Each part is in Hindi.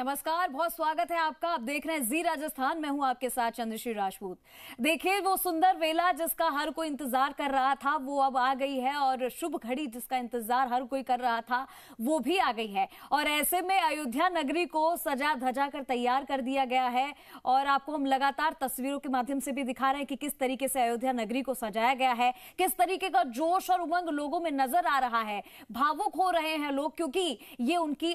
नमस्कार बहुत स्वागत है आपका आप देख रहे हैं जी राजस्थान मैं हूं आपके साथ चंद्रश्री राजपूत देखिए वो सुंदर वेला जिसका हर कोई इंतजार कर रहा था वो अब आ गई है और शुभ घड़ी जिसका इंतजार हर कोई कर रहा था वो भी आ गई है और ऐसे में अयोध्या नगरी को सजा धजा कर तैयार कर दिया गया है और आपको हम लगातार तस्वीरों के माध्यम से भी दिखा रहे हैं कि किस तरीके से अयोध्या नगरी को सजाया गया है किस तरीके का जोश और उमंग लोगों में नजर आ रहा है भावुक हो रहे हैं लोग क्योंकि ये उनकी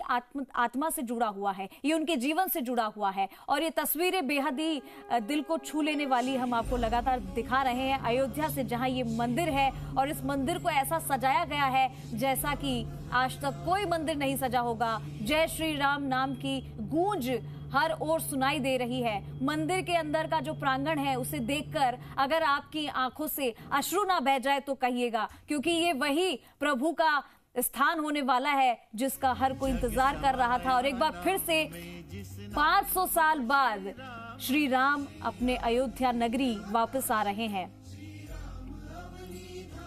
आत्मा से जुड़ा हुआ है ये उनके जीवन से जुड़ा हुआ है और ये तस्वीरें बेहद ही दिल को छू लेने वाली हम आपको लगातार दिखा रहे हैं अयोध्या से जहां ये मंदिर है और इस मंदिर को ऐसा सजाया गया है जैसा कि आज तक कोई मंदिर नहीं सजा होगा जय श्री राम नाम की गूंज हर ओर सुनाई दे रही है मंदिर के अंदर का जो प्रांगण है उसे देखकर अगर आपकी आंखों से अश्रु ना बह जाए तो कहिएगा क्योंकि ये वही प्रभु का स्थान होने वाला है जिसका हर कोई इंतजार कर रहा था और एक बार फिर से 500 साल बाद श्री राम अपने अयोध्या नगरी वापस आ रहे हैं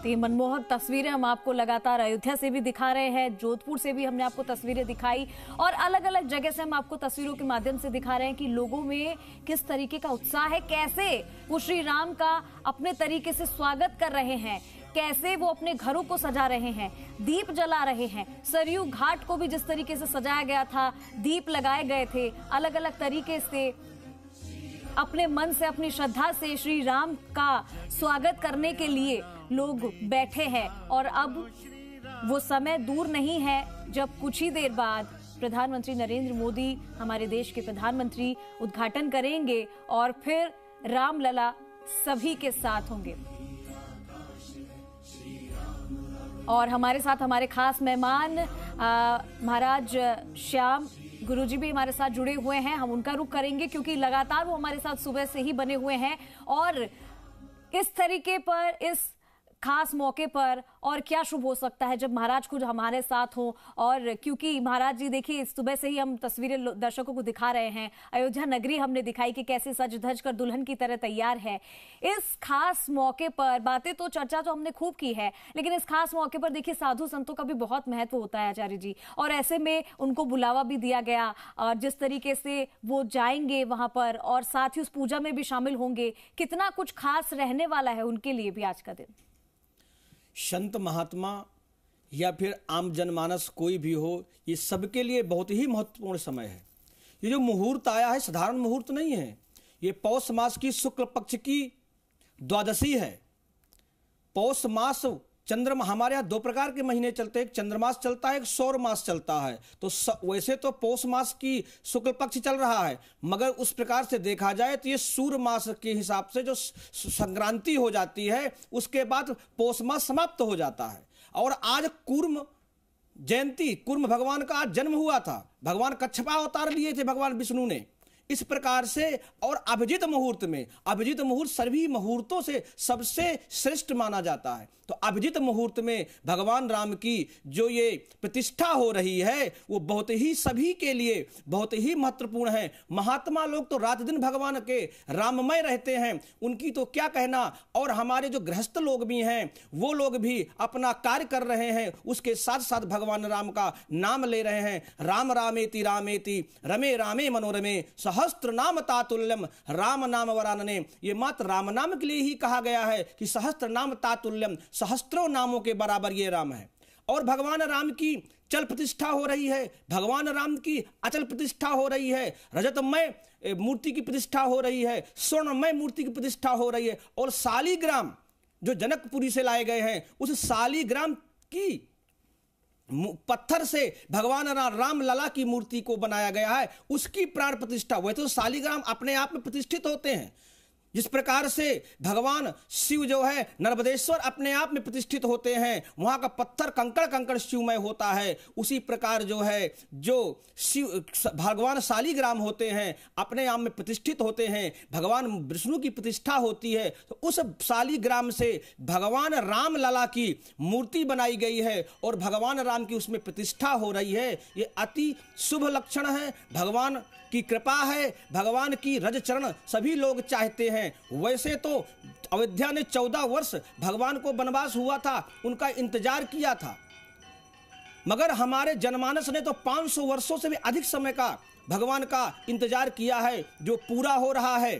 तो ये मनमोहक तस्वीरें हम आपको लगातार अयोध्या से भी दिखा रहे हैं जोधपुर से भी हमने आपको तस्वीरें दिखाई और अलग अलग जगह से हम आपको तस्वीरों के माध्यम से दिखा रहे हैं कि लोगों में किस तरीके का उत्साह है कैसे वो श्री राम का अपने तरीके से स्वागत कर रहे हैं कैसे वो अपने घरों को सजा रहे हैं दीप जला रहे हैं सरयू घाट को भी जिस तरीके से सजाया गया था दीप लगाए गए थे अलग अलग तरीके से अपने मन से अपनी श्रद्धा से श्री राम का स्वागत करने के लिए लोग बैठे हैं और अब वो समय दूर नहीं है जब कुछ ही देर बाद प्रधानमंत्री नरेंद्र मोदी हमारे देश के प्रधानमंत्री उद्घाटन करेंगे और फिर रामलला सभी के साथ होंगे और हमारे साथ हमारे खास मेहमान महाराज श्याम गुरुजी भी हमारे साथ जुड़े हुए हैं हम उनका रुख करेंगे क्योंकि लगातार वो हमारे साथ सुबह से ही बने हुए हैं और इस तरीके पर इस खास मौके पर और क्या शुभ हो सकता है जब महाराज खुद हमारे साथ हो और क्योंकि महाराज जी देखिए सुबह से ही हम तस्वीरें दर्शकों को दिखा रहे हैं अयोध्या नगरी हमने दिखाई कि कैसे सज धज कर दुल्हन की तरह तैयार है इस खास मौके पर बातें तो चर्चा तो हमने खूब की है लेकिन इस खास मौके पर देखिए साधु संतों का भी बहुत महत्व होता है आचार्य जी और ऐसे में उनको बुलावा भी दिया गया और जिस तरीके से वो जाएंगे वहां पर और साथ ही उस पूजा में भी शामिल होंगे कितना कुछ खास रहने वाला है उनके लिए भी आज का दिन संत महात्मा या फिर आम जनमानस कोई भी हो ये सबके लिए बहुत ही महत्वपूर्ण समय है ये जो मुहूर्त आया है साधारण मुहूर्त नहीं है ये पौष मास की शुक्ल पक्ष की द्वादशी है पौष मास चंद्रमा हमारे यहाँ दो प्रकार के महीने चलते हैं चंद्रमास चलता है एक सौर मास चलता है तो स, वैसे तो पौष मास की शुक्ल पक्ष चल रहा है मगर उस प्रकार से देखा जाए तो ये सूर्य मास के हिसाब से जो संक्रांति हो जाती है उसके बाद पौष मास समाप्त हो जाता है और आज कूर्म जयंती कूर्म भगवान का आज जन्म हुआ था भगवान कच्छपा अवतार लिए थे भगवान विष्णु ने इस प्रकार से और अभिजित मुहूर्त में अभिजित मुहूर्त सभी मुहूर्तों से सबसे श्रेष्ठ माना जाता है तो अभिजित मुहूर्त में भगवान राम की जो ये प्रतिष्ठा हो रही है वो बहुत ही सभी के लिए बहुत ही महत्वपूर्ण है महात्मा लोग तो रात दिन भगवान के राममय रहते हैं उनकी तो क्या कहना और हमारे जो गृहस्थ लोग भी हैं वो लोग भी अपना कार्य कर रहे हैं उसके साथ साथ भगवान राम का नाम ले रहे हैं राम रामेति रामेति रमे रामे मनोरमे सह सहस्त्र नाम तातुल्यम राम नाम वरानने ये मात्र राम नाम के लिए ही कहा गया है कि सहस्त्र नाम तातुल्यम सहस्त्रों नामों के बराबर ये राम है और भगवान राम की चल प्रतिष्ठा हो रही है भगवान राम की अचल प्रतिष्ठा हो रही है रजतमय मूर्ति की प्रतिष्ठा हो रही है स्वर्णमय मूर्ति की प्रतिष्ठा हो रही है और शालीग्राम जो जनकपुरी से लाए गए हैं उस शालीग्राम की पत्थर से भगवान राम लला की मूर्ति को बनाया गया है उसकी प्राण प्रतिष्ठा वैसे तो शालीग्राम अपने आप में प्रतिष्ठित होते हैं जिस प्रकार से भगवान शिव जो है नर्मदेश्वर अपने आप में प्रतिष्ठित होते हैं वहां का पत्थर कंकड़ कंकड़ शिवमय होता है उसी प्रकार जो है जो शिव भगवान शालीग्राम होते हैं अपने आप में प्रतिष्ठित होते हैं भगवान विष्णु की प्रतिष्ठा होती है तो उस शालीग्राम से भगवान राम लला की मूर्ति बनाई गई है और भगवान राम की उसमें प्रतिष्ठा हो रही है ये अति शुभ लक्षण है भगवान की कृपा है भगवान की रज चरण सभी लोग चाहते हैं वैसे तो अयोध्या ने चौदह वर्ष भगवान को वनवास हुआ था उनका इंतजार किया था मगर हमारे जनमानस ने तो 500 वर्षों से भी अधिक समय का भगवान का इंतजार किया है जो पूरा हो रहा है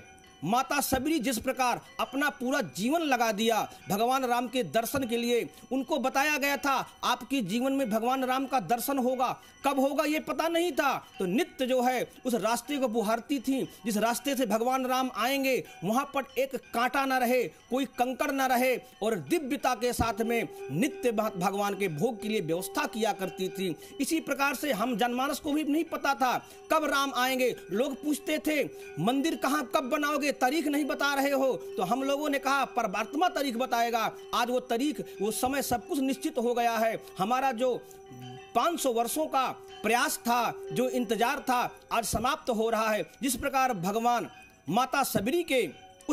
माता सबरी जिस प्रकार अपना पूरा जीवन लगा दिया भगवान राम के दर्शन के लिए उनको बताया गया था आपके जीवन में भगवान राम का दर्शन होगा कब होगा ये पता नहीं था तो नित्य जो है उस रास्ते को बुहारती थी जिस रास्ते से भगवान राम आएंगे वहां पर एक कांटा ना रहे कोई कंकड़ ना रहे और दिव्यता के साथ में नित्य भगवान के भोग के लिए व्यवस्था किया करती थी इसी प्रकार से हम जनमानस को भी नहीं पता था कब राम आएंगे लोग पूछते थे मंदिर कहाँ कब बनाओगे ये तारीख नहीं बता रहे हो तो हम लोगों ने कहा परमात्मा तारीख बताएगा आज वो तारीख वो समय सब कुछ निश्चित हो गया है हमारा जो 500 वर्षों का प्रयास था जो इंतजार था आज समाप्त हो रहा है जिस प्रकार भगवान माता सबरी के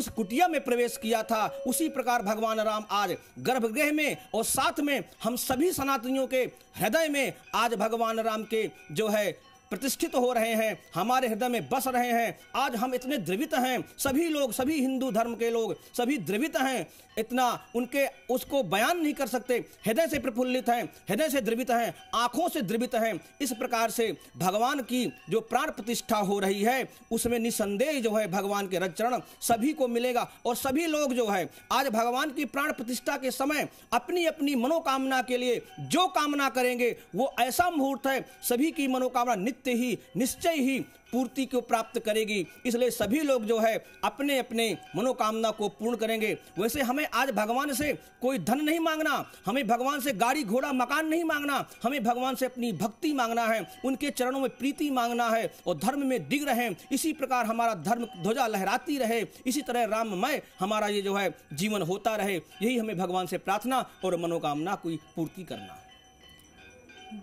उस कुटिया में प्रवेश किया था उसी प्रकार भगवान राम आज गर्भगृह में और साथ में हम सभी सनातनियों के हृदय में आज भगवान राम के जो है प्रतिष्ठित हो रहे हैं हमारे हृदय में बस रहे हैं आज हम इतने द्रवित हैं सभी लोग सभी हिंदू धर्म के लोग सभी द्रवित हैं इतना उनके उसको बयान नहीं कर सकते हृदय से प्रफुल्लित हैं हृदय से द्रवित हैं आंखों से द्रवित हैं इस प्रकार से भगवान की जो प्राण प्रतिष्ठा हो रही है उसमें निसंदेह जो है भगवान के रचरण सभी को मिलेगा और सभी लोग जो है आज भगवान की प्राण प्रतिष्ठा के समय अपनी अपनी मनोकामना के लिए जो कामना करेंगे वो ऐसा मुहूर्त है सभी की मनोकामना नित्य ही निश्चय ही पूर्ति को प्राप्त करेगी इसलिए सभी लोग जो है अपने अपने मनोकामना को पूर्ण करेंगे वैसे हमें आज भगवान से कोई धन नहीं मांगना हमें भगवान से गाड़ी घोड़ा मकान नहीं मांगना हमें भगवान से अपनी भक्ति मांगना है उनके चरणों में प्रीति मांगना है और धर्म में दिग रहे इसी प्रकार हमारा धर्म ध्वजा लहराती रहे इसी तरह राममय हमारा ये जो है जीवन होता रहे यही हमें भगवान से प्रार्थना और मनोकामना की पूर्ति करना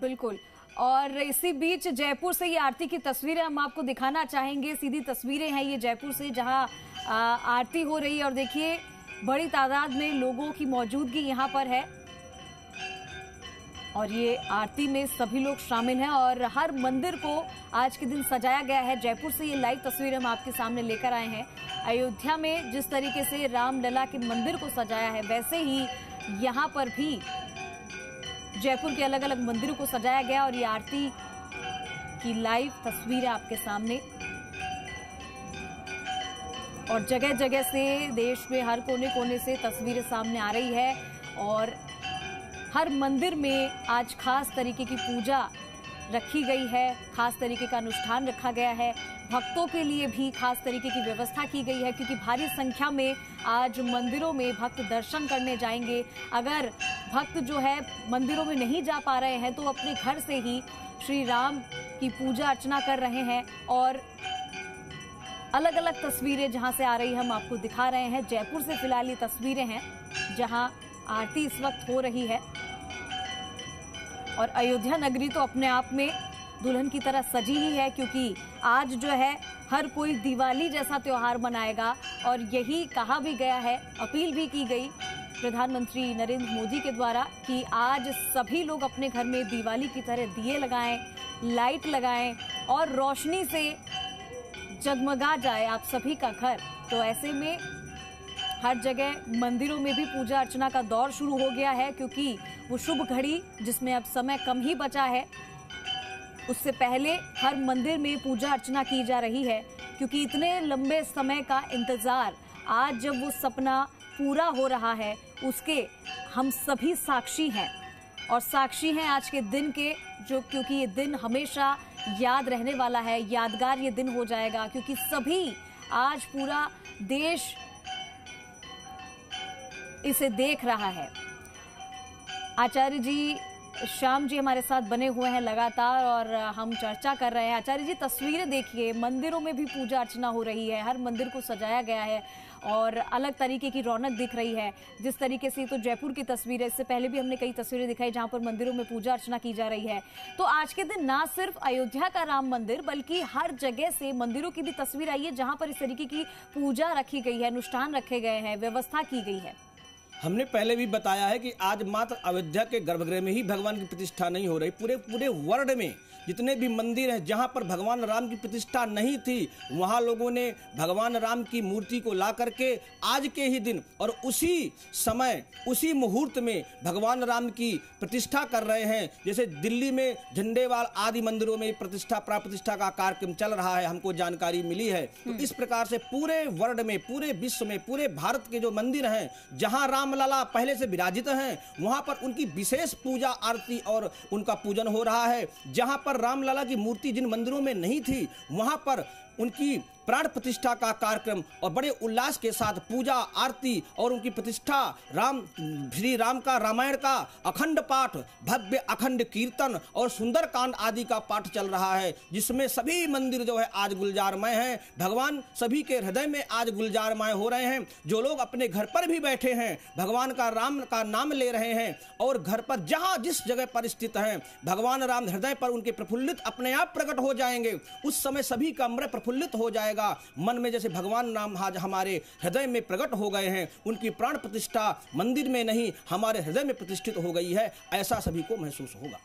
बिल्कुल और इसी बीच जयपुर से ये आरती की तस्वीरें हम आपको दिखाना चाहेंगे सीधी तस्वीरें हैं ये जयपुर से जहाँ आरती हो रही है और देखिए बड़ी तादाद में लोगों की मौजूदगी यहाँ पर है और ये आरती में सभी लोग शामिल हैं और हर मंदिर को आज के दिन सजाया गया है जयपुर से ये लाइव तस्वीरें हम आपके सामने लेकर आए हैं अयोध्या में जिस तरीके से रामलला के मंदिर को सजाया है वैसे ही यहाँ पर भी जयपुर के अलग अलग मंदिरों को सजाया गया और ये आरती की लाइव तस्वीर है आपके सामने और जगह जगह से देश में हर कोने कोने से तस्वीरें सामने आ रही है और हर मंदिर में आज खास तरीके की पूजा रखी गई है खास तरीके का अनुष्ठान रखा गया है भक्तों के लिए भी खास तरीके की व्यवस्था की गई है क्योंकि भारी संख्या में आज मंदिरों में भक्त दर्शन करने जाएंगे अगर भक्त जो है मंदिरों में नहीं जा पा रहे हैं तो अपने घर से ही श्री राम की पूजा अर्चना कर रहे हैं और अलग अलग तस्वीरें जहां से आ रही हम आपको दिखा रहे हैं जयपुर से फिलहाल ये तस्वीरें हैं जहां आरती इस वक्त हो रही है और अयोध्या नगरी तो अपने आप में दुल्हन की तरह सजी ही है क्योंकि आज जो है हर कोई दिवाली जैसा त्यौहार मनाएगा और यही कहा भी गया है अपील भी की गई प्रधानमंत्री नरेंद्र मोदी के द्वारा कि आज सभी लोग अपने घर में दिवाली की तरह दिए लगाएं लाइट लगाएं और रोशनी से जगमगा जाए आप सभी का घर तो ऐसे में हर जगह मंदिरों में भी पूजा अर्चना का दौर शुरू हो गया है क्योंकि वो शुभ घड़ी जिसमें अब समय कम ही बचा है उससे पहले हर मंदिर में पूजा अर्चना की जा रही है क्योंकि इतने लंबे समय का इंतजार आज जब वो सपना पूरा हो रहा है उसके हम सभी साक्षी हैं और साक्षी हैं आज के दिन के जो क्योंकि ये दिन हमेशा याद रहने वाला है यादगार ये दिन हो जाएगा क्योंकि सभी आज पूरा देश इसे देख रहा है आचार्य जी श्याम जी हमारे साथ बने हुए हैं लगातार और हम चर्चा कर रहे हैं आचार्य जी तस्वीरें देखिए मंदिरों में भी पूजा अर्चना हो रही है हर मंदिर को सजाया गया है और अलग तरीके की रौनक दिख रही है जिस तरीके से तो जयपुर की तस्वीर है इससे पहले भी हमने कई तस्वीरें दिखाई जहाँ पर मंदिरों में पूजा अर्चना की जा रही है तो आज के दिन ना सिर्फ अयोध्या का राम मंदिर बल्कि हर जगह से मंदिरों की भी तस्वीर आई है जहाँ पर इस तरीके की पूजा रखी गई है अनुष्ठान रखे गए हैं व्यवस्था की गई है हमने पहले भी बताया है कि आज मात्र अयोध्या के गर्भगृह में ही भगवान की प्रतिष्ठा नहीं हो रही पूरे पूरे वर्ल्ड में जितने भी मंदिर हैं जहाँ पर भगवान राम की प्रतिष्ठा नहीं थी वहाँ लोगों ने भगवान राम की मूर्ति को ला करके आज के ही दिन और उसी समय उसी मुहूर्त में भगवान राम की प्रतिष्ठा कर रहे हैं जैसे दिल्ली में झंडेवाल आदि मंदिरों में प्रतिष्ठा प्राप्रतिष्ठा का कार्यक्रम चल रहा है हमको जानकारी मिली है तो हम्म। इस प्रकार से पूरे वर्ल्ड में पूरे विश्व में पूरे भारत के जो मंदिर हैं जहाँ रामलला पहले से विराजित हैं वहां पर उनकी विशेष पूजा आरती और उनका पूजन हो रहा है जहाँ पर पर रामलला की मूर्ति जिन मंदिरों में नहीं थी वहां पर उनकी प्राण प्रतिष्ठा का कार्यक्रम और बड़े उल्लास के साथ पूजा आरती और उनकी प्रतिष्ठा राम श्री राम का रामायण का अखंड पाठ भव्य अखंड कीर्तन और सुंदर कांड आदि का पाठ चल रहा है जिसमें सभी मंदिर जो है आज गुलजारमय हैं भगवान सभी के हृदय में आज गुलजारमय हो रहे हैं जो लोग अपने घर पर भी बैठे हैं भगवान का राम का नाम ले रहे हैं और घर पर जहाँ जिस जगह पर स्थित हैं भगवान राम हृदय पर उनके प्रफुल्लित अपने आप प्रकट हो जाएंगे उस समय सभी का प्रफुल्लित हो जाएगा जाएगा मन में जैसे भगवान नाम आज हमारे हृदय में प्रकट हो गए हैं उनकी प्राण प्रतिष्ठा मंदिर में नहीं हमारे हृदय में प्रतिष्ठित हो गई है ऐसा सभी को महसूस होगा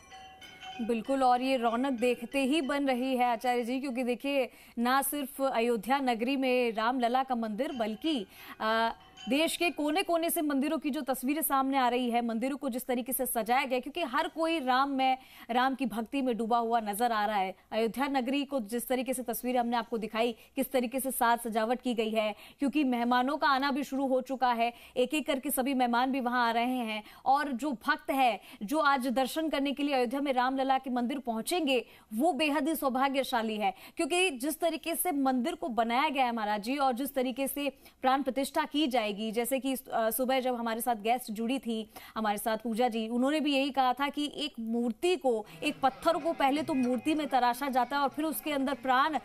बिल्कुल और ये रौनक देखते ही बन रही है आचार्य जी क्योंकि देखिए ना सिर्फ अयोध्या नगरी में रामलला का मंदिर बल्कि आ, देश के कोने कोने से मंदिरों की जो तस्वीरें सामने आ रही है मंदिरों को जिस तरीके से सजाया गया क्योंकि हर कोई राम में राम की भक्ति में डूबा हुआ नजर आ रहा है अयोध्या नगरी को जिस तरीके से तस्वीरें हमने आपको दिखाई किस तरीके से साज सजावट की गई है क्योंकि मेहमानों का आना भी शुरू हो चुका है एक एक करके सभी मेहमान भी वहां आ रहे हैं और जो भक्त है जो आज दर्शन करने के लिए अयोध्या में रामलला के मंदिर पहुंचेंगे वो बेहद ही सौभाग्यशाली है क्योंकि जिस तरीके से मंदिर को बनाया गया है महाराज जी और जिस तरीके से प्राण प्रतिष्ठा की जाएगी जाएगी जैसे कि सुबह जब हमारे साथ गेस्ट जुड़ी थी हमारे साथ पूजा जी उन्होंने भी यही कहा था कि एक मूर्ति को एक पत्थर को पहले तो मूर्ति में तराशा जाता है और फिर उसके अंदर प्राण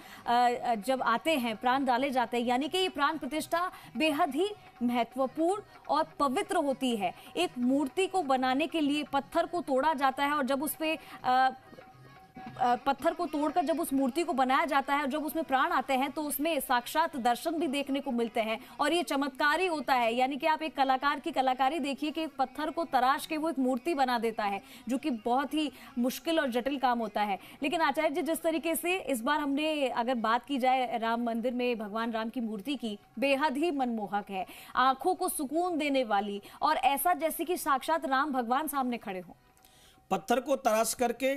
जब आते हैं प्राण डाले जाते हैं यानी कि ये प्राण प्रतिष्ठा बेहद ही महत्वपूर्ण और पवित्र होती है एक मूर्ति को बनाने के लिए पत्थर को तोड़ा जाता है और जब उस पर पत्थर को तोड़कर जब उस मूर्ति को बनाया जाता है जब उसमें प्राण आते हैं तो उसमें साक्षात दर्शन भी देखने को मिलते हैं और ये चमत्कारी होता है यानी कि आप एक कलाकार की कलाकारी देखिए कि पत्थर को तराश के वो एक मूर्ति बना देता है जो कि बहुत ही मुश्किल और जटिल काम होता है लेकिन आचार्य जी जिस तरीके से इस बार हमने अगर बात की जाए राम मंदिर में भगवान राम की मूर्ति की बेहद ही मनमोहक है आंखों को सुकून देने वाली और ऐसा जैसे कि साक्षात राम भगवान सामने खड़े हों पत्थर को तराश करके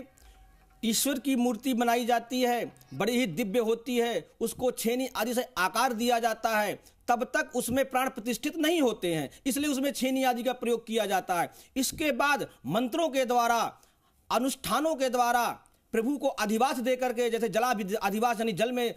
ईश्वर की मूर्ति बनाई जाती है बड़ी ही दिव्य होती है उसको छेनी आदि से आकार दिया जाता है तब तक उसमें प्राण प्रतिष्ठित नहीं होते हैं इसलिए उसमें छेनी आदि का प्रयोग किया जाता है इसके बाद मंत्रों के द्वारा अनुष्ठानों के द्वारा प्रभु को अधिवास दे करके जैसे जला अधिवास यानी जल में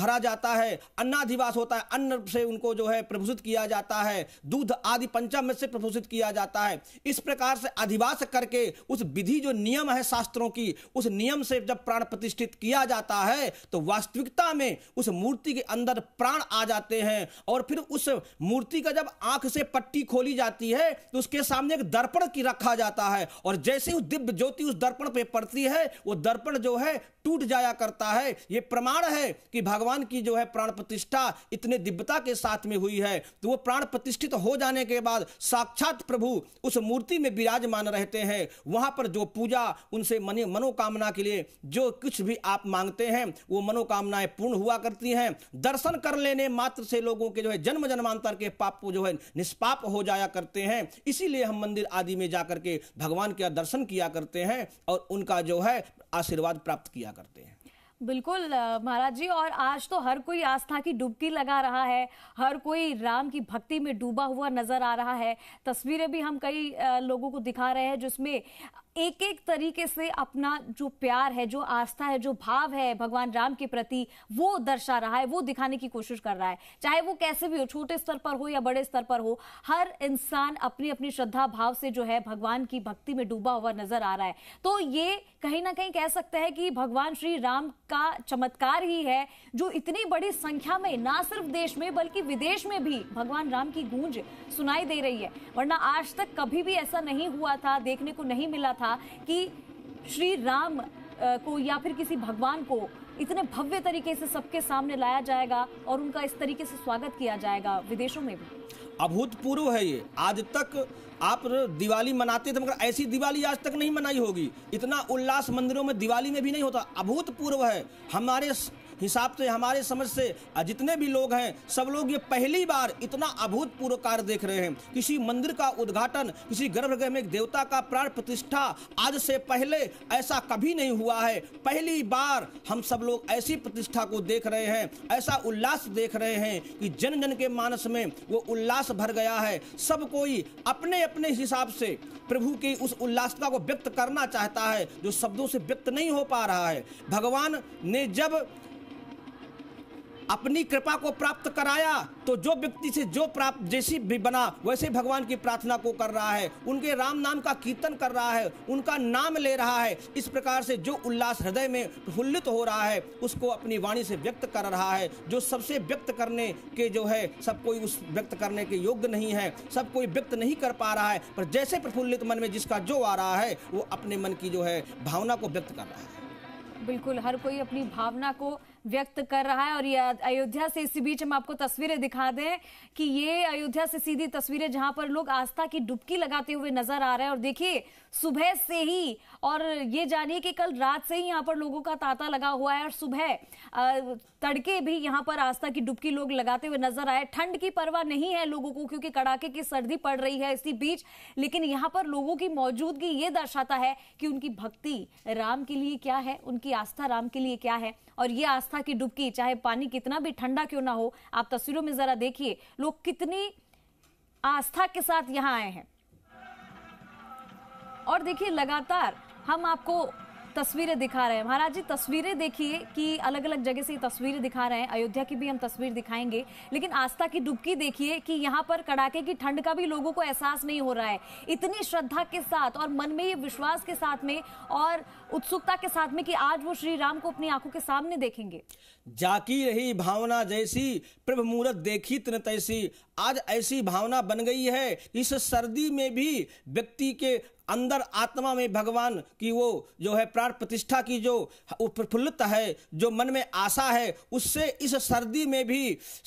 भरा जाता है अन्नाधिवास होता है अन्न से उनको जो है प्रभूषित किया जाता है दूध आदि पंचम से प्रभूषित किया जाता है इस प्रकार से अधिवास करके उस विधि जो नियम है शास्त्रों की उस नियम से जब प्राण प्रतिष्ठित किया जाता है तो वास्तविकता में उस मूर्ति के अंदर प्राण आ जाते हैं और फिर उस मूर्ति का जब आंख से पट्टी खोली जाती है तो उसके सामने एक दर्पण की रखा जाता है और जैसे उस दिव्य ज्योति उस दर्पण पर पड़ती है है वो दर्पण जो है टूट जाया करता है ये प्रमाण है कि भगवान की जो है प्राण प्रतिष्ठा इतने दिव्यता के साथ में हुई है तो वो प्राण प्रतिष्ठित हो जाने के बाद साक्षात प्रभु उस मूर्ति में विराजमान रहते हैं वहां पर जो पूजा उनसे मनोकामना के लिए जो कुछ भी आप मांगते हैं वो मनोकामनाएं पूर्ण हुआ करती हैं दर्शन कर लेने मात्र से लोगों के जो है जन्म जन्मांतर के पाप जो है निष्पाप हो जाया करते हैं इसीलिए हम मंदिर आदि में जाकर के भगवान के दर्शन किया करते हैं और उनका जो है आशीर्वाद प्राप्त किया करते हैं बिल्कुल महाराज जी और आज तो हर कोई आस्था की डुबकी लगा रहा है हर कोई राम की भक्ति में डूबा हुआ नजर आ रहा है तस्वीरें भी हम कई लोगों को दिखा रहे हैं जिसमें एक एक तरीके से अपना जो प्यार है जो आस्था है जो भाव है भगवान राम के प्रति वो दर्शा रहा है वो दिखाने की कोशिश कर रहा है चाहे वो कैसे भी हो छोटे स्तर पर हो या बड़े स्तर पर हो हर इंसान अपनी अपनी श्रद्धा भाव से जो है भगवान की भक्ति में डूबा हुआ नजर आ रहा है तो ये कहीं ना कहीं कह सकते हैं कि भगवान श्री राम का चमत्कार ही है जो इतनी बड़ी संख्या में ना सिर्फ देश में बल्कि विदेश में भी भगवान राम की गूंज सुनाई दे रही है वरना आज तक कभी भी ऐसा नहीं हुआ था देखने को नहीं मिला था कि श्री राम को या फिर किसी भगवान को इतने भव्य तरीके से सबके सामने लाया जाएगा और उनका इस तरीके से स्वागत किया जाएगा विदेशों में भी अभूतपूर्व है ये आज तक आप दिवाली मनाते थे मगर ऐसी दिवाली आज तक नहीं मनाई होगी इतना उल्लास मंदिरों में दिवाली में भी नहीं होता अभूतपूर्व है हमारे हिसाब से हमारे समझ से जितने भी लोग हैं सब लोग ये पहली बार इतना अभूतपूर्व कार्य देख रहे हैं किसी मंदिर का उद्घाटन किसी गर्भगृह में देवता का प्राण प्रतिष्ठा आज से पहले ऐसा कभी नहीं हुआ है पहली बार हम सब लोग ऐसी प्रतिष्ठा को देख रहे हैं ऐसा उल्लास देख रहे हैं कि जन जन के मानस में वो उल्लास भर गया है सब कोई अपने अपने हिसाब से प्रभु की उस उल्लासता को व्यक्त करना चाहता है जो शब्दों से व्यक्त नहीं हो पा रहा है भगवान ने जब अपनी कृपा को प्राप्त कराया तो जो व्यक्ति से जो प्राप्त जैसी भी बना वैसे भगवान की प्रार्थना को कर रहा है उनके राम नाम का कीर्तन कर रहा है उनका नाम ले रहा है इस प्रकार से जो उल्लास हृदय में प्रफुल्लित हो रहा है उसको अपनी वाणी से व्यक्त कर रहा है जो सबसे व्यक्त करने के जो है सब कोई उस व्यक्त करने के योग्य नहीं है सब कोई व्यक्त नहीं कर पा रहा है पर जैसे प्रफुल्लित मन में जिसका जो आ रहा है वो अपने मन की जो है भावना को व्यक्त कर रहा है बिल्कुल हर कोई अपनी भावना को व्यक्त कर रहा है और ये अयोध्या से इसी बीच हम आपको तस्वीरें दिखा दें कि ये अयोध्या से सीधी तस्वीरें जहां पर लोग आस्था की डुबकी लगाते हुए नजर आ रहे हैं और देखिए सुबह से ही और ये जानिए कि कल रात से ही यहाँ पर लोगों का तांता लगा हुआ है और सुबह तड़के भी यहाँ पर आस्था की डुबकी लोग लगाते हुए नजर आए ठंड की परवाह नहीं है लोगों को क्योंकि कड़ाके की सर्दी पड़ रही है इसी बीच लेकिन यहाँ पर लोगों की मौजूदगी ये दर्शाता है कि उनकी भक्ति राम के लिए क्या है उनकी आस्था राम के लिए क्या है और ये आस्था आस्था की डुबकी चाहे पानी कितना भी ठंडा क्यों ना हो आप तस्वीरों में जरा देखिए लोग कितनी आस्था के साथ यहाँ आए हैं और देखिए लगातार हम आपको तस्वीरें दिखा रहे हैं महाराज जी तस्वीरें देखिए कि अलग अलग जगह से तस्वीरें दिखा रहे हैं अयोध्या की भी हम तस्वीर दिखाएंगे लेकिन आस्था की डुबकी देखिए कि यहाँ पर कड़ाके की ठंड का भी लोगों को एहसास नहीं हो रहा है इतनी श्रद्धा के साथ और मन में ये विश्वास के साथ में और उत्सुकता के साथ में कि आज वो श्री राम को अपनी आंखों के सामने देखेंगे जाकी रही भावना जैसी प्रभ मूर्त देखी तन तैसी आज ऐसी भावना बन गई है इस सर्दी में भी व्यक्ति के अंदर आत्मा में भगवान की वो जो है प्राण प्रतिष्ठा की जो प्रफुल्लता है जो मन में आशा है उससे इस सर्दी में भी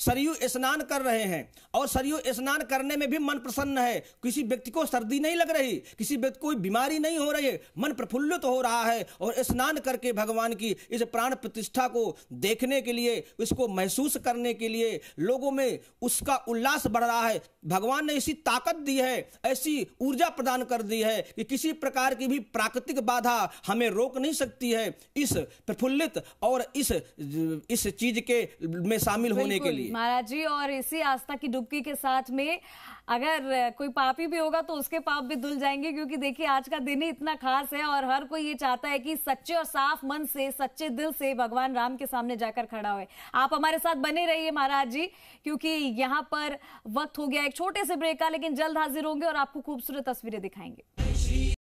सरयू स्नान कर रहे हैं और सरयू स्नान करने में भी मन प्रसन्न है किसी व्यक्ति को सर्दी नहीं लग रही किसी व्यक्ति को बीमारी नहीं हो रही है मन प्रफुल्लित तो हो रहा है और स्नान करके भगवान की इस प्राण प्रतिष्ठा को देखने के लिए इसको महसूस करने के लिए लोगों में उसका उल्लास बढ़ रहा है भगवान ने ऐसी ताकत दी है ऐसी ऊर्जा प्रदान कर दी है कि किसी प्रकार की भी प्राकृतिक बाधा हमें रोक नहीं सकती है इस प्रफुल्लित और इस इस चीज के में शामिल होने के लिए महाराज जी और इसी आस्था की डुबकी के साथ में अगर कोई पापी भी होगा तो उसके पाप भी धुल जाएंगे क्योंकि देखिए आज का दिन ही इतना खास है और हर कोई ये चाहता है कि सच्चे और साफ मन से सच्चे दिल से भगवान राम के सामने जाकर खड़ा हुए आप हमारे साथ बने रहिए महाराज जी क्योंकि यहाँ पर वक्त हो गया एक छोटे से ब्रेक का लेकिन जल्द हाजिर होंगे और आपको खूबसूरत तस्वीरें दिखाएंगे